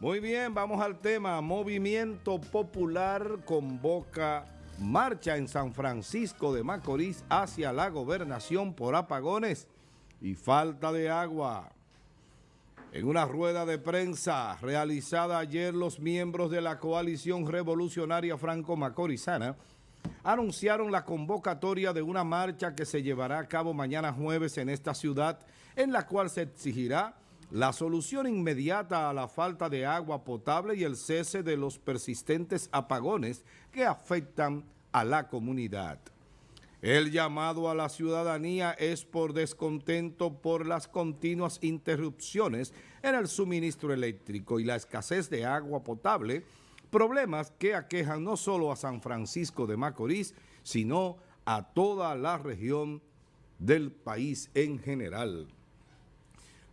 Muy bien, vamos al tema. Movimiento Popular convoca marcha en San Francisco de Macorís hacia la gobernación por apagones y falta de agua. En una rueda de prensa realizada ayer, los miembros de la coalición revolucionaria franco-macorizana anunciaron la convocatoria de una marcha que se llevará a cabo mañana jueves en esta ciudad, en la cual se exigirá la solución inmediata a la falta de agua potable y el cese de los persistentes apagones que afectan a la comunidad. El llamado a la ciudadanía es por descontento por las continuas interrupciones en el suministro eléctrico y la escasez de agua potable, problemas que aquejan no solo a San Francisco de Macorís, sino a toda la región del país en general.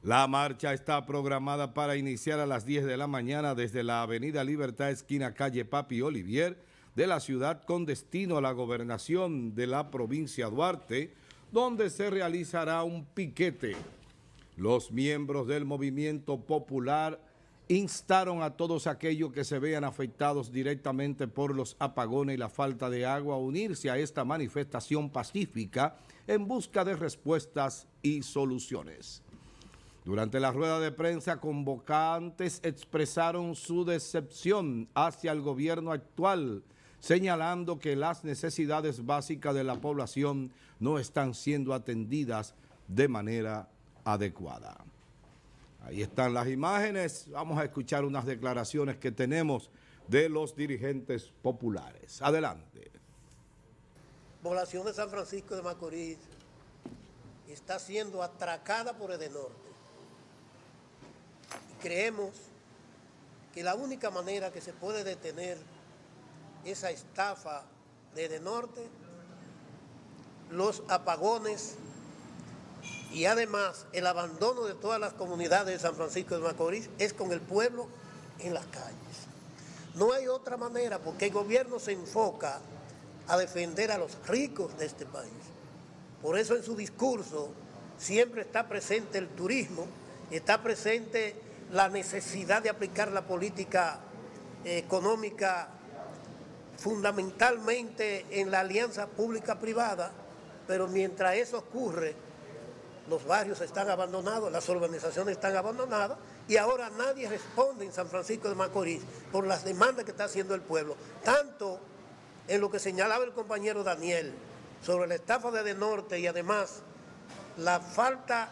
La marcha está programada para iniciar a las 10 de la mañana desde la Avenida Libertad, esquina calle Papi Olivier, de la ciudad con destino a la gobernación de la provincia Duarte, donde se realizará un piquete. Los miembros del movimiento popular instaron a todos aquellos que se vean afectados directamente por los apagones y la falta de agua a unirse a esta manifestación pacífica en busca de respuestas y soluciones. Durante la rueda de prensa, convocantes expresaron su decepción hacia el gobierno actual, señalando que las necesidades básicas de la población no están siendo atendidas de manera adecuada. Ahí están las imágenes. Vamos a escuchar unas declaraciones que tenemos de los dirigentes populares. Adelante. Población de San Francisco de Macorís está siendo atracada por norte. Creemos que la única manera que se puede detener esa estafa de norte, los apagones y además el abandono de todas las comunidades de San Francisco de Macorís es con el pueblo en las calles. No hay otra manera porque el gobierno se enfoca a defender a los ricos de este país. Por eso en su discurso siempre está presente el turismo, está presente la necesidad de aplicar la política económica fundamentalmente en la alianza pública-privada, pero mientras eso ocurre, los barrios están abandonados, las urbanizaciones están abandonadas y ahora nadie responde en San Francisco de Macorís por las demandas que está haciendo el pueblo, tanto en lo que señalaba el compañero Daniel sobre la estafa de Norte y además la falta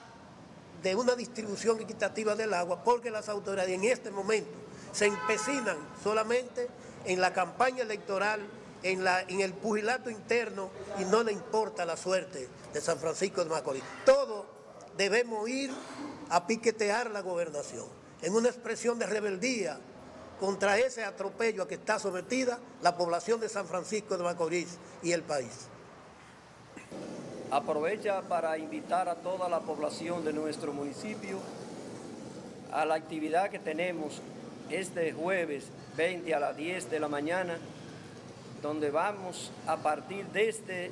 de una distribución equitativa del agua, porque las autoridades en este momento se empecinan solamente en la campaña electoral, en, la, en el pugilato interno y no le importa la suerte de San Francisco de Macorís. Todos debemos ir a piquetear la gobernación en una expresión de rebeldía contra ese atropello a que está sometida la población de San Francisco de Macorís y el país. Aprovecha para invitar a toda la población de nuestro municipio a la actividad que tenemos este jueves 20 a las 10 de la mañana, donde vamos a partir desde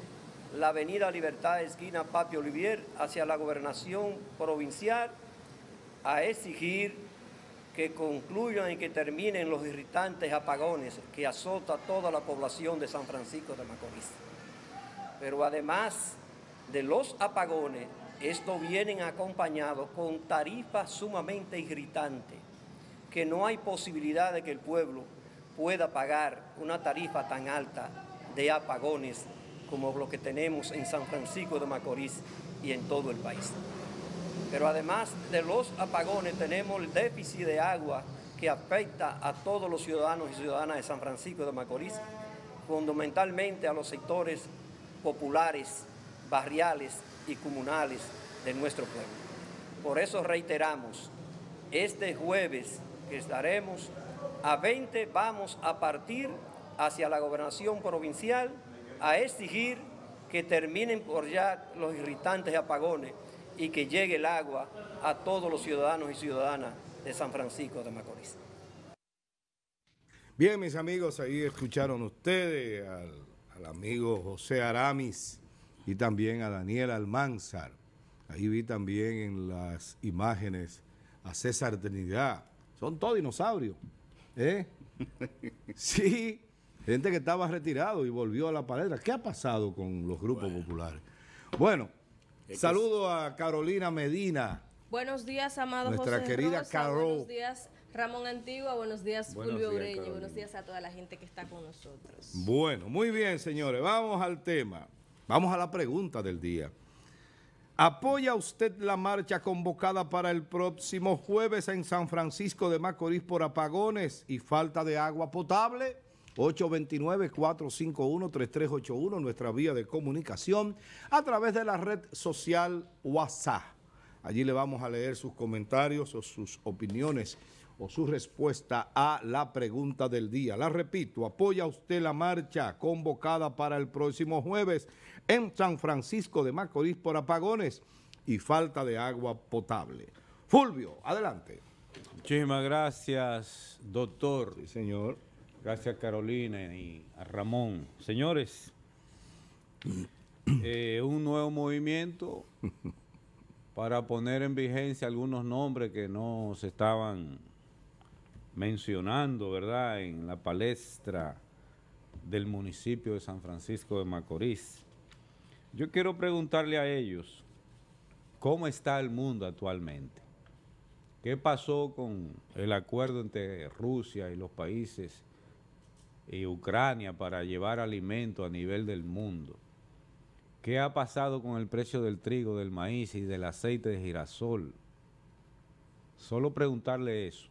la Avenida Libertad, esquina Papi Olivier, hacia la gobernación provincial, a exigir que concluyan y que terminen los irritantes apagones que azota toda la población de San Francisco de Macorís. Pero además de los apagones, esto vienen acompañados con tarifas sumamente irritantes, que no hay posibilidad de que el pueblo pueda pagar una tarifa tan alta de apagones como lo que tenemos en San Francisco de Macorís y en todo el país. Pero además de los apagones tenemos el déficit de agua que afecta a todos los ciudadanos y ciudadanas de San Francisco de Macorís, fundamentalmente a los sectores populares barriales y comunales de nuestro pueblo. Por eso reiteramos, este jueves que estaremos a 20 vamos a partir hacia la gobernación provincial a exigir que terminen por ya los irritantes apagones y que llegue el agua a todos los ciudadanos y ciudadanas de San Francisco de Macorís. Bien, mis amigos, ahí escucharon ustedes al, amigo José Aramis y también a Daniel Almanzar. Ahí vi también en las imágenes a César Trinidad. Son todos dinosaurios. ¿eh? sí, gente que estaba retirado y volvió a la palestra. ¿Qué ha pasado con los grupos populares? Bueno, saludo a Carolina Medina. Buenos días, amado Nuestra José querida Carol. Buenos días, Ramón Antigua. Buenos días, Fulvio Buenos días a toda la gente que está con nosotros. Bueno, muy bien, señores. Vamos al tema. Vamos a la pregunta del día. ¿Apoya usted la marcha convocada para el próximo jueves en San Francisco de Macorís por apagones y falta de agua potable? 829-451-3381, nuestra vía de comunicación, a través de la red social WhatsApp. Allí le vamos a leer sus comentarios o sus opiniones su respuesta a la pregunta del día. La repito, ¿apoya usted la marcha convocada para el próximo jueves en San Francisco de Macorís por apagones y falta de agua potable? Fulvio, adelante. Muchísimas gracias, doctor. Sí, señor. Gracias, Carolina y Ramón. Señores, eh, un nuevo movimiento para poner en vigencia algunos nombres que no se estaban mencionando, ¿verdad?, en la palestra del municipio de San Francisco de Macorís. Yo quiero preguntarle a ellos, ¿cómo está el mundo actualmente? ¿Qué pasó con el acuerdo entre Rusia y los países y Ucrania para llevar alimento a nivel del mundo? ¿Qué ha pasado con el precio del trigo, del maíz y del aceite de girasol? Solo preguntarle eso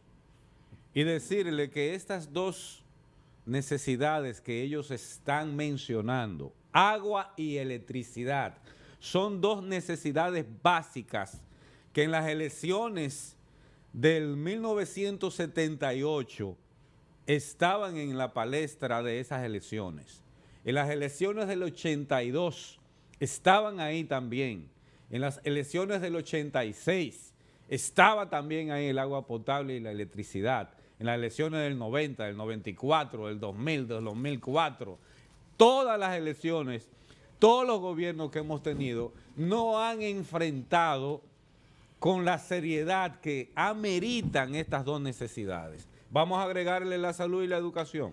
y decirle que estas dos necesidades que ellos están mencionando, agua y electricidad, son dos necesidades básicas que en las elecciones del 1978 estaban en la palestra de esas elecciones. En las elecciones del 82 estaban ahí también. En las elecciones del 86 estaba también ahí el agua potable y la electricidad en las elecciones del 90, del 94, del 2000, del 2004, todas las elecciones, todos los gobiernos que hemos tenido no han enfrentado con la seriedad que ameritan estas dos necesidades. Vamos a agregarle la salud y la educación.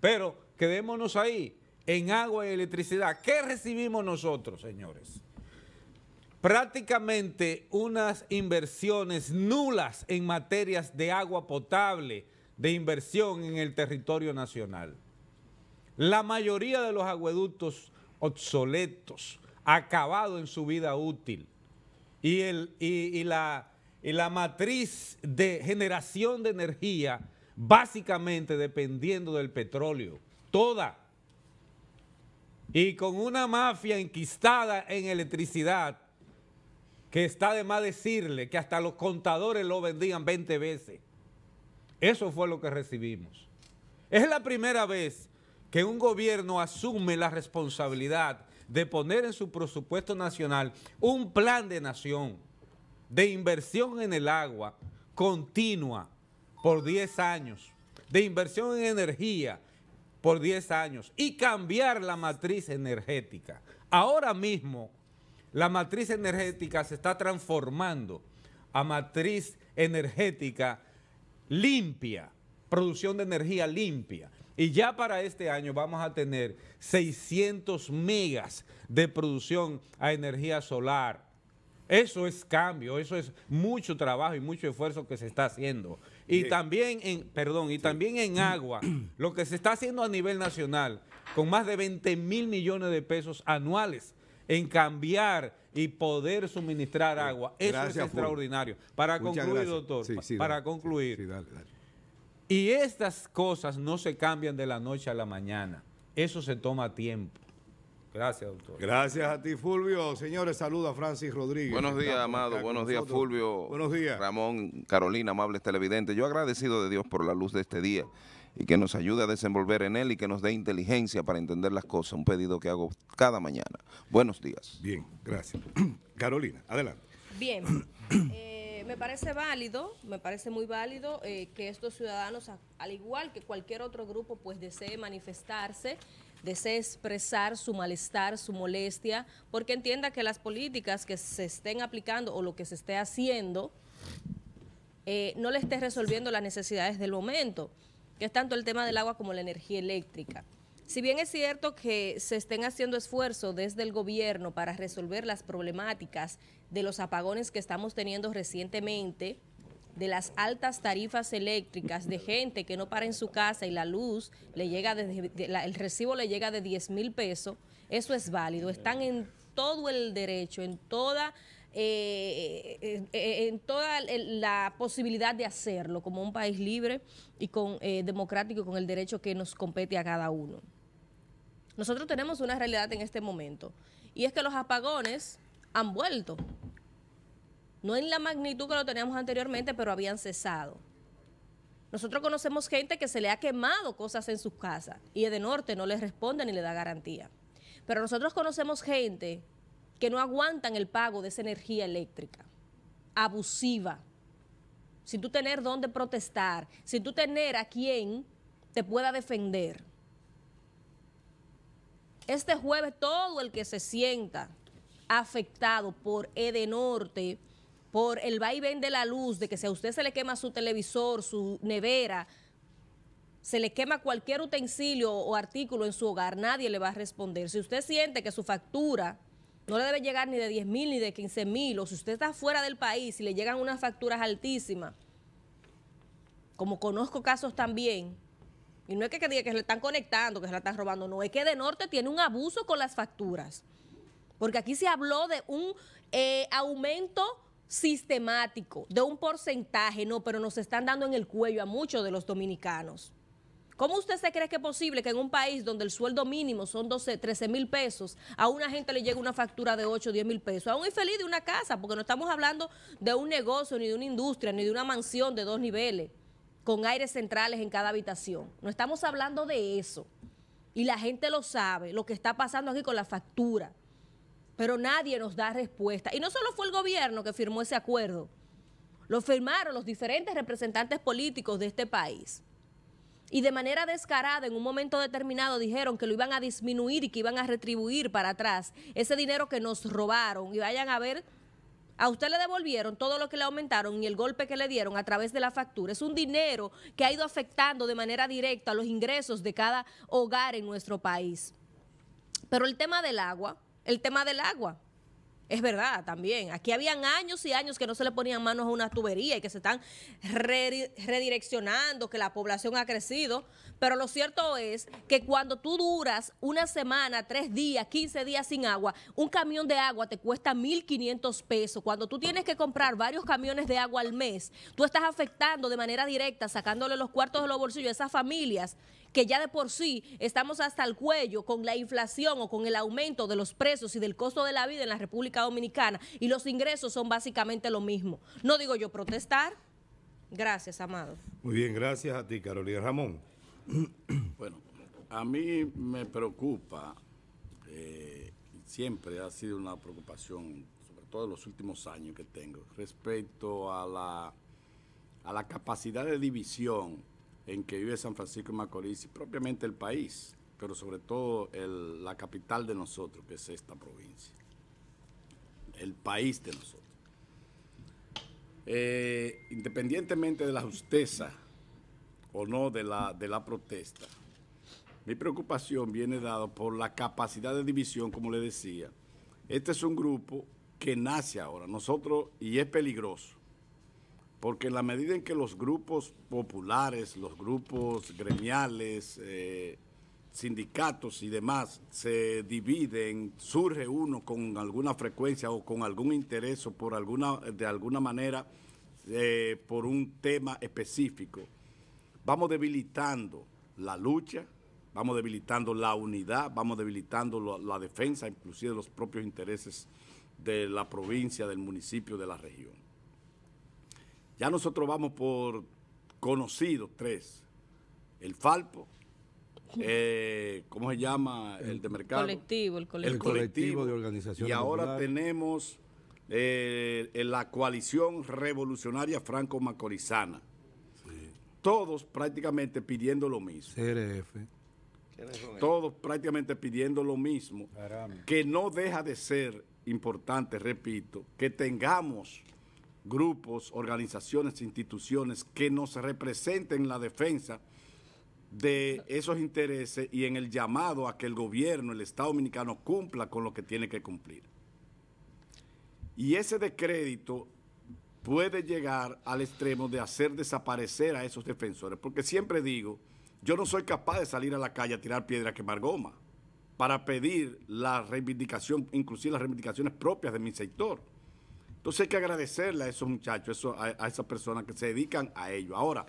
Pero quedémonos ahí, en agua y electricidad. ¿Qué recibimos nosotros, señores? prácticamente unas inversiones nulas en materias de agua potable, de inversión en el territorio nacional. La mayoría de los acueductos obsoletos, acabados en su vida útil. Y, el, y, la, y la matriz de generación de energía básicamente dependiendo del petróleo, toda. Y con una mafia enquistada en electricidad que está de más decirle que hasta los contadores lo vendían 20 veces. Eso fue lo que recibimos. Es la primera vez que un gobierno asume la responsabilidad de poner en su presupuesto nacional un plan de nación de inversión en el agua continua por 10 años, de inversión en energía por 10 años y cambiar la matriz energética. Ahora mismo la matriz energética se está transformando a matriz energética limpia, producción de energía limpia. Y ya para este año vamos a tener 600 megas de producción a energía solar. Eso es cambio, eso es mucho trabajo y mucho esfuerzo que se está haciendo. Y también en, perdón, y también en agua, lo que se está haciendo a nivel nacional, con más de 20 mil millones de pesos anuales en cambiar y poder suministrar agua. Eso es extraordinario. Para concluir, doctor, para concluir. Y estas cosas no se cambian de la noche a la mañana. Eso se toma tiempo. Gracias, doctor. Gracias a ti, Fulvio. Señores, saluda a Francis Rodríguez. Buenos días, amado. Buenos días, Fulvio. Buenos días. Ramón, Carolina, amables televidentes. Yo agradecido de Dios por la luz de este día y que nos ayude a desenvolver en él y que nos dé inteligencia para entender las cosas, un pedido que hago cada mañana. Buenos días. Bien, gracias. Carolina, adelante. Bien. Eh, me parece válido, me parece muy válido eh, que estos ciudadanos, al igual que cualquier otro grupo, pues desee manifestarse, desee expresar su malestar, su molestia, porque entienda que las políticas que se estén aplicando o lo que se esté haciendo eh, no le esté resolviendo las necesidades del momento que es tanto el tema del agua como la energía eléctrica. Si bien es cierto que se estén haciendo esfuerzos desde el gobierno para resolver las problemáticas de los apagones que estamos teniendo recientemente, de las altas tarifas eléctricas, de gente que no para en su casa y la luz le llega, desde el recibo le llega de 10 mil pesos, eso es válido. Están en todo el derecho, en toda, eh, eh, eh, en toda la posibilidad de hacerlo como un país libre y con eh, democrático con el derecho que nos compete a cada uno. Nosotros tenemos una realidad en este momento y es que los apagones han vuelto. No en la magnitud que lo teníamos anteriormente, pero habían cesado. Nosotros conocemos gente que se le ha quemado cosas en sus casas y de norte no les responde ni le da garantía. Pero nosotros conocemos gente que no aguantan el pago de esa energía eléctrica abusiva si tú tener dónde protestar, si tú tener a quien te pueda defender. Este jueves todo el que se sienta afectado por Edenorte, por el vaivén de la luz, de que si a usted se le quema su televisor, su nevera, se le quema cualquier utensilio o artículo en su hogar, nadie le va a responder. Si usted siente que su factura no le debe llegar ni de 10 mil ni de 15 mil. O si usted está fuera del país y le llegan unas facturas altísimas, como conozco casos también, y no es que, diga que le están conectando, que se la están robando, no, es que de norte tiene un abuso con las facturas. Porque aquí se habló de un eh, aumento sistemático, de un porcentaje, no, pero nos están dando en el cuello a muchos de los dominicanos. ¿Cómo usted se cree que es posible que en un país donde el sueldo mínimo son 12, 13 mil pesos, a una gente le llegue una factura de 8, 10 mil pesos? A un infeliz de una casa, porque no estamos hablando de un negocio, ni de una industria, ni de una mansión de dos niveles, con aires centrales en cada habitación. No estamos hablando de eso. Y la gente lo sabe, lo que está pasando aquí con la factura. Pero nadie nos da respuesta. Y no solo fue el gobierno que firmó ese acuerdo, lo firmaron los diferentes representantes políticos de este país y de manera descarada en un momento determinado dijeron que lo iban a disminuir y que iban a retribuir para atrás ese dinero que nos robaron y vayan a ver a usted le devolvieron todo lo que le aumentaron y el golpe que le dieron a través de la factura. Es un dinero que ha ido afectando de manera directa los ingresos de cada hogar en nuestro país. Pero el tema del agua, el tema del agua. Es verdad también. Aquí habían años y años que no se le ponían manos a una tubería y que se están redireccionando, que la población ha crecido. Pero lo cierto es que cuando tú duras una semana, tres días, 15 días sin agua, un camión de agua te cuesta 1.500 pesos. Cuando tú tienes que comprar varios camiones de agua al mes, tú estás afectando de manera directa, sacándole los cuartos de los bolsillos a esas familias que ya de por sí estamos hasta el cuello con la inflación o con el aumento de los precios y del costo de la vida en la República Dominicana y los ingresos son básicamente lo mismo. No digo yo protestar. Gracias, Amado. Muy bien, gracias a ti, Carolina Ramón. Bueno, a mí me preocupa, eh, siempre ha sido una preocupación, sobre todo en los últimos años que tengo, respecto a la, a la capacidad de división en que vive San Francisco de Macorís y propiamente el país, pero sobre todo la capital de nosotros, que es esta provincia, el país de nosotros. Eh, independientemente de la justeza o no de la, de la protesta, mi preocupación viene dada por la capacidad de división, como le decía. Este es un grupo que nace ahora, nosotros, y es peligroso porque en la medida en que los grupos populares, los grupos gremiales, eh, sindicatos y demás se dividen, surge uno con alguna frecuencia o con algún interés o por alguna, de alguna manera eh, por un tema específico, vamos debilitando la lucha, vamos debilitando la unidad, vamos debilitando la, la defensa, inclusive los propios intereses de la provincia, del municipio, de la región. Ya nosotros vamos por conocidos tres. El Falpo, eh, ¿cómo se llama? El, de mercado. el colectivo. El colectivo de organización. Y ahora tenemos eh, la coalición revolucionaria franco-macorizana. Todos prácticamente pidiendo lo mismo. CRF. Todos prácticamente pidiendo lo mismo, que no deja de ser importante, repito, que tengamos grupos, organizaciones, instituciones que nos representen en la defensa de esos intereses y en el llamado a que el gobierno, el Estado Dominicano cumpla con lo que tiene que cumplir. Y ese decrédito puede llegar al extremo de hacer desaparecer a esos defensores, porque siempre digo, yo no soy capaz de salir a la calle a tirar piedra a quemar goma para pedir la reivindicación, inclusive las reivindicaciones propias de mi sector. Entonces hay que agradecerle a esos muchachos, a, esas personas que se dedican a ello. Ahora,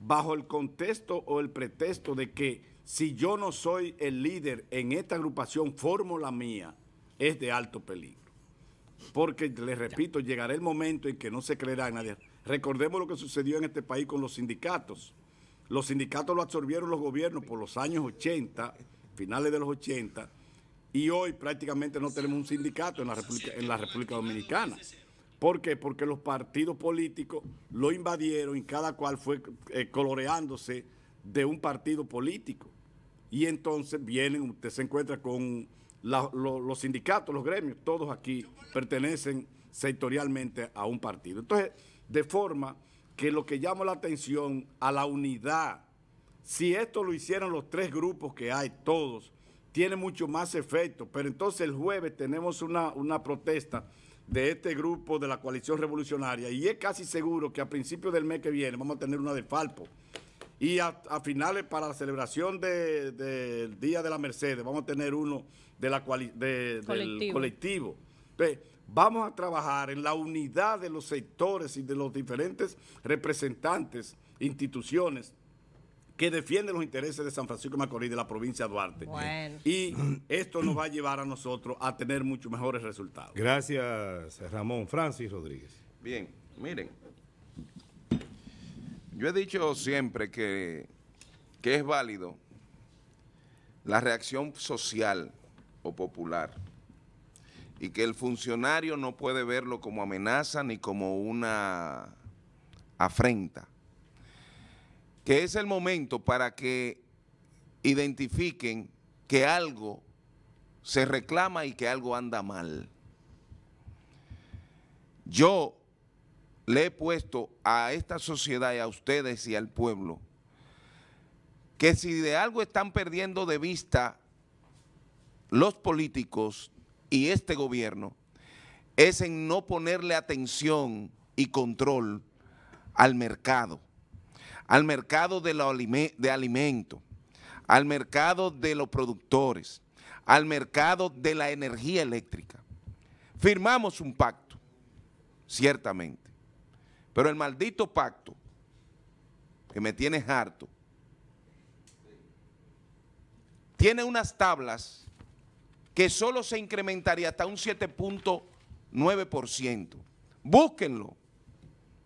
bajo el contexto o el pretexto de que si yo no soy el líder en esta agrupación, formo la mía, es de alto peligro. Porque, les repito, llegará el momento en que no se creerá nadie. Recordemos lo que sucedió en este país con los sindicatos. Los sindicatos lo absorbieron los gobiernos por los años 80, finales de los 80, y hoy prácticamente no tenemos un sindicato en la República, en la República Dominicana. ¿Por qué? Porque los partidos políticos lo invadieron y cada cual fue eh, coloreándose de un partido político. Y entonces vienen, usted se encuentra con los sindicatos, los gremios, todos aquí pertenecen sectorialmente a un partido. Entonces, de forma que lo que llama la atención a la unidad, si esto lo hicieran los tres grupos que hay todos, tiene mucho más efecto. Pero entonces el jueves tenemos una, protesta de este grupo de la coalición revolucionaria y es casi seguro que a principios del mes que viene vamos a tener una de Falpo y a, finales para la celebración del Día de la Mercedes vamos a tener uno de la del colectivo. vamos a trabajar en la unidad de los sectores y de los diferentes representantes, instituciones que defiende los intereses de San Francisco de Macorís de la provincia de Duarte. Y esto nos va a llevar a nosotros a tener muchos mejores resultados. Gracias, Ramón. Francis Rodríguez. Bien, miren, yo he dicho siempre que, que es válido la reacción social o popular y que el funcionario no puede verlo como amenaza ni como una afrenta que es el momento para que identifiquen que algo se reclama y que algo anda mal. Yo le he puesto a esta sociedad y a ustedes y al pueblo que si de algo están perdiendo de vista los políticos y este gobierno, es en no ponerle atención y control al mercado al mercado de, de alimentos, al mercado de los productores, al mercado de la energía eléctrica. Firmamos un pacto, ciertamente, pero el maldito pacto que me tiene harto, tiene unas tablas que solo se incrementaría hasta un 7.9%. Búsquenlo.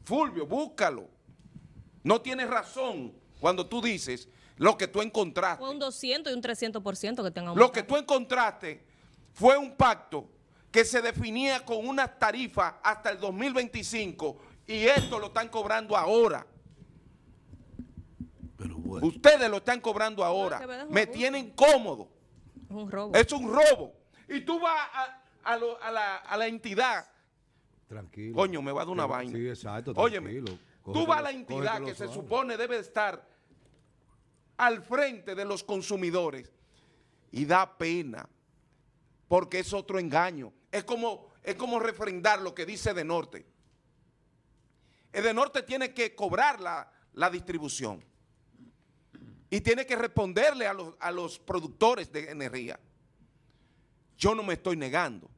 Fulvio, búscalo. No tienes razón cuando tú dices lo que tú encontraste. Fue un 200 y un 300% que tengan Lo que tú encontraste fue un pacto que se definía con una tarifa hasta el 2025 y esto lo están cobrando ahora. Ustedes lo están cobrando ahora. Me tienen cómodo. Es un robo. Es un robo. Y tú vas a, la, entidad. Tranquilo. Coño, me va a dar una vaina. Sí, exacto. Tranquilo. Óyeme, tú vas a la entidad que se supone debe estar al frente de los consumidores y da pena, porque es otro engaño. Es como, es como refrendar lo que dice de norte. El de norte tiene que cobrar la, distribución y tiene que responderle a los productores de energía. Yo no me estoy negando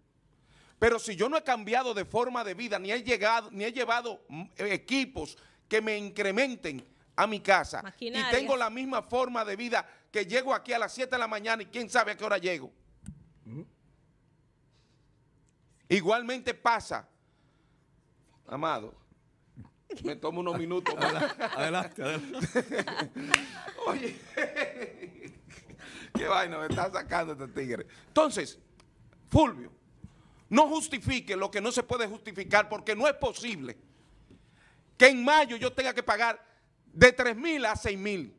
pero si yo no he cambiado de forma de vida, ni he llegado, ni he llevado mm, eh, equipos que me incrementen a mi casa y tengo la misma forma de vida que llego aquí a las 7 de la mañana y quién sabe a qué hora llego. Igualmente pasa, amado, me tomo unos minutos. adelante, adelante. Oye, qué vaina me está sacando este tigre. Entonces, Fulvio, no justifique lo que no se puede justificar porque no es posible que en mayo yo tenga que pagar de 3 mil a 6 mil.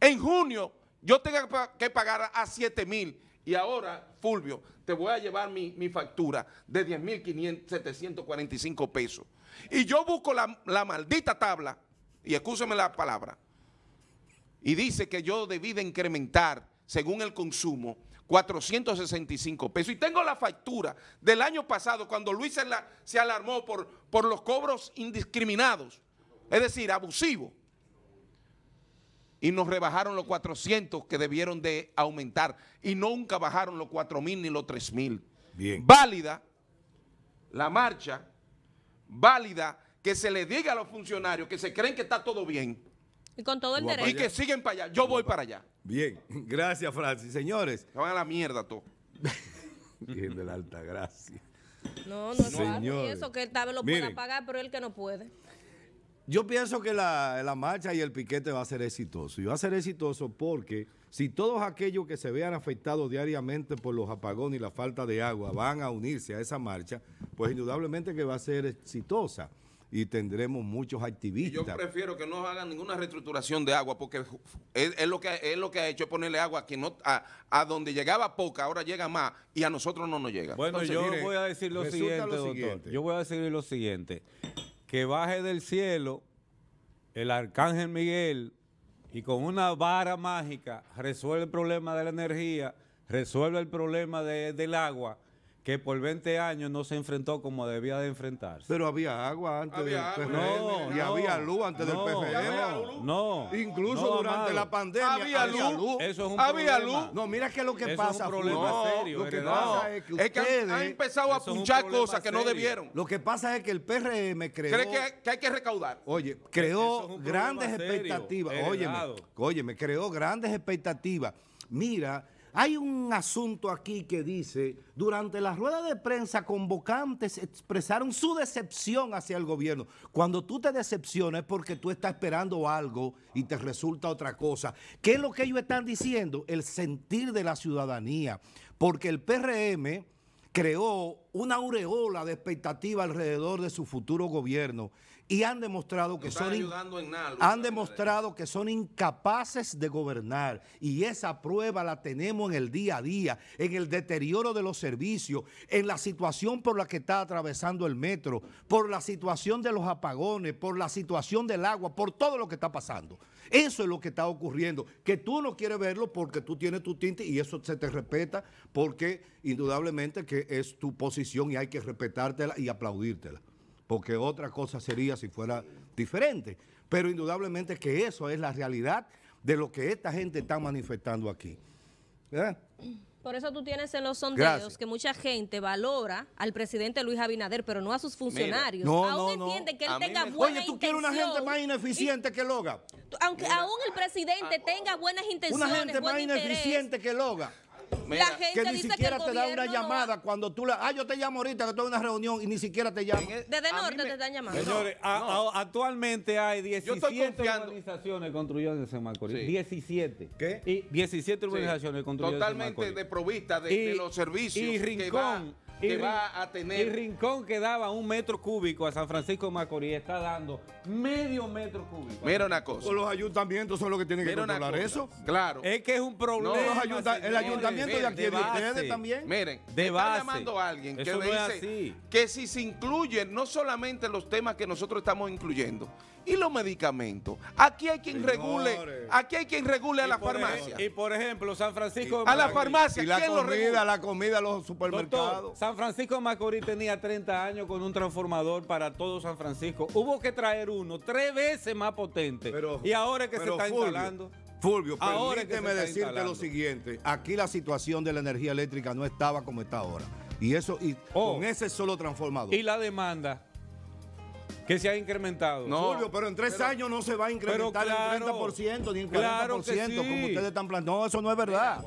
En junio yo tenga que pagar a 7 mil. Y ahora, Fulvio, te voy a llevar mi, factura de mil 10 745 pesos. Y yo busco la, maldita tabla, y escúcheme la palabra, y dice que yo debí de incrementar, según el consumo, 465 pesos. Y tengo la factura del año pasado cuando Luis se, se alarmó por, por los cobros indiscriminados, es decir, abusivos. Y nos rebajaron los 400 que debieron de aumentar. Y nunca bajaron los 4.000 ni los 3.000. Bien. Válida la marcha, válida que se le diga a los funcionarios que se creen que está todo bien. Y que siguen para allá. Yo voy para allá. Bien, gracias Francis. Señores. la mierda tú. Bien de la alta gracia. No, no, es eso que él tal lo Miren, pueda pagar, pero él que no puede. Yo pienso que la, la, marcha y el piquete va a ser exitoso. Y va a ser exitoso porque si todos aquellos que se vean afectados diariamente por los apagones y la falta de agua van a unirse a esa marcha, pues indudablemente que va a ser exitosa y tendremos muchos activistas. yo prefiero que no hagan ninguna reestructuración de agua porque es, lo, que, es lo que ha hecho ponerle agua que no, a, a, donde llegaba poca, ahora llega más y a nosotros no nos llega. Bueno, yo voy a decir lo siguiente, doctor. Yo voy a decir lo siguiente. Que baje del cielo el arcángel Miguel y con una vara mágica resuelve el problema de la energía, resuelve el problema del agua que por 20 años no se enfrentó como debía de enfrentarse. Pero había agua antes del PRM... No, y había luz antes del PRM... No, Incluso durante la pandemia había, luz. Eso es un había luz. No, mira que lo que pasa. Es problema serio. que es que, ustedes, han, empezado a puchar cosas que no debieron. Lo que pasa es que el PRM creó... Cree que, hay que recaudar. Oye, creó grandes expectativas. Oye, me creó grandes expectativas. Mira hay un asunto aquí que dice, durante la rueda de prensa, convocantes expresaron su decepción hacia el gobierno. Cuando tú te decepcionas es porque tú estás esperando algo y te resulta otra cosa. ¿Qué es lo que ellos están diciendo? El sentir de la ciudadanía. Porque el PRM creó una aureola de expectativa alrededor de su futuro gobierno y han demostrado que son demostrado que son incapaces de gobernar y esa prueba la tenemos en el día a día, en el deterioro de los servicios, en la situación por la que está atravesando el metro, por la situación de los apagones, por la situación del agua, por todo lo que está pasando. Eso es lo que está ocurriendo, que tú no quieres verlo porque tú tienes tu tinte y eso se te respeta porque indudablemente que es tu posición y hay que respetártela y aplaudírtela porque otra cosa sería si fuera diferente. Pero indudablemente que eso es la realidad de lo que esta gente está manifestando aquí. ¿Eh? Por eso tú tienes en los sondeos que mucha gente valora al presidente Luis Abinader, pero no a sus funcionarios. aún entiende que él tenga buenas intenciones. Oye, tú quieres una gente más ineficiente que Loga. Aunque aún el presidente ah, oh. tenga buenas intenciones. Una gente más ineficiente que Loga la gente que ni siquiera te da una llamada cuando tú la. Ah, yo te llamo ahorita que estoy en una reunión y ni siquiera te llamo. E, Desde el norte te están llamando. Señores, actualmente hay 17 organizaciones construidas en Macorís. 17. ¿Qué? Y 17 organizaciones sí. Totalmente en de, los servicios. Y Que va que va a tener. el Rincón que daba un metro cúbico a San Francisco de Macorís está dando medio metro cúbico. Mira una cosa. o pues los ayuntamientos son los que tienen que controlar eso. Claro. Es que es un problema. el ayuntamiento de aquí de, ustedes también. Miren, está llamando a alguien que dice que si se incluyen no solamente los temas que nosotros estamos incluyendo, ¿Y los medicamentos? Aquí hay quien regule, aquí hay quien regule a la farmacia. y por ejemplo, San Francisco A la farmacia, y la comida, la comida los supermercados. San Francisco de Macorís tenía 30 años con un transformador para todo San Francisco. Hubo que traer uno tres veces más potente. y ahora que se está instalando. Fulvio, ahora permíteme decirte lo siguiente. Aquí la situación de la energía eléctrica no estaba como está ahora. Y eso, y oh. con ese solo transformador. Y la demanda que se ha incrementado. No, Julio, pero en tres años no se va a incrementar claro, en 30% ni en 40%, como ustedes están planteando. No, eso no es verdad.